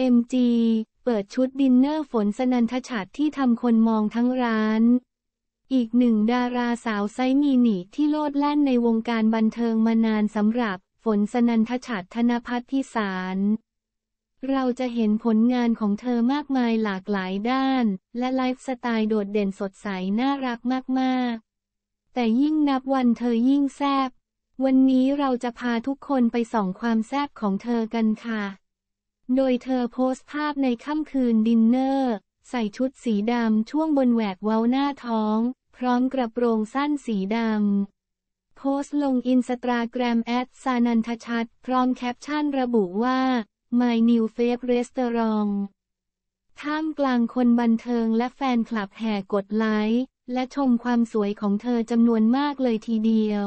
OMG เปิดชุดดินเนอร์ฝนสนันทฉัตที่ทำคนมองทั้งร้าน อีกหนึ่งดาราสาวไซมีนีที่โลดแล่นในวงการบันเทิงมานานสำหรับฝนสนันทฉัตธนพัฒน์พิสาร เราจะเห็นผลงานของเธอมากมายหลากหลายด้าน และไลฟ์สไตล์โดดเด่นสดใสน่ารักมากๆ แต่ยิ่งนับวันเธอยิ่งแซบ วันนี้เราจะพาทุกคนไปส่องความแซบของเธอกันค่ะโดยเธอโพสต์ภาพในค่ำคืนดินเนอร์ ใส่ชุดสีดำช่วงบนแหวกเว้าหน้าท้อง พร้อมกระโปรงสั้นสีดำโพสต์ลงอินสตาแกรมแอดซานันทชัดพร้อมแคปชั่นระบุว่า My New Fave Restaurant ท่ามกลางคนบันเทิงและแฟนคลับแห่กดไลค์และชมความสวยของเธอจำนวนมากเลยทีเดียว